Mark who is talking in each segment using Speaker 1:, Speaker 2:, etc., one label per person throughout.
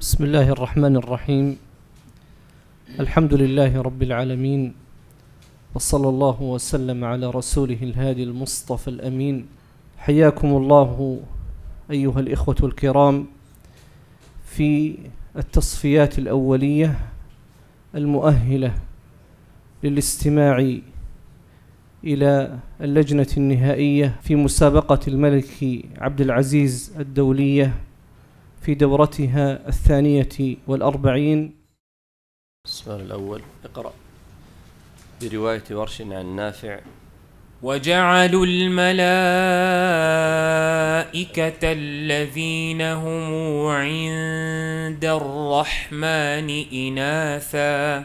Speaker 1: بسم الله الرحمن الرحيم
Speaker 2: الحمد لله رب العالمين وصلى الله وسلم على رسوله الهادي المصطفى الأمين حياكم الله أيها الإخوة الكرام في التصفيات الأولية المؤهلة للاستماع إلى اللجنة النهائية في مسابقة الملك عبد العزيز الدولية في دورتها الثانية والأربعين السؤال الأول اقرأ برواية ورش عن نافع
Speaker 1: وجعلوا الملائكة الذين هم عند الرحمن إناثا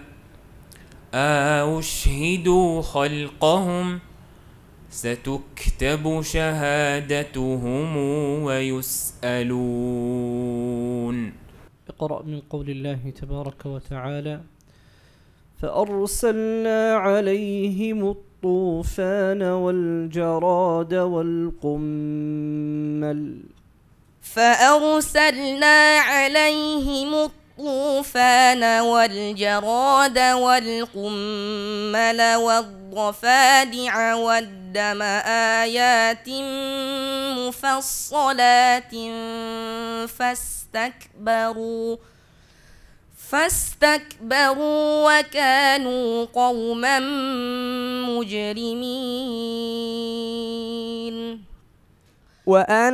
Speaker 1: آه، أشهدوا خلقهم ۖ ستكتب شهادتهم ويسألون
Speaker 3: اقرأ من قول الله تبارك وتعالى فأرسلنا عليهم الطوفان والجراد والقمل
Speaker 4: فأرسلنا عليهم الطوفان الطوفان والجراد والقمل والضفادع والدم آيات مفصلات فاستكبروا فاستكبروا وكانوا قوما مجرمين وأن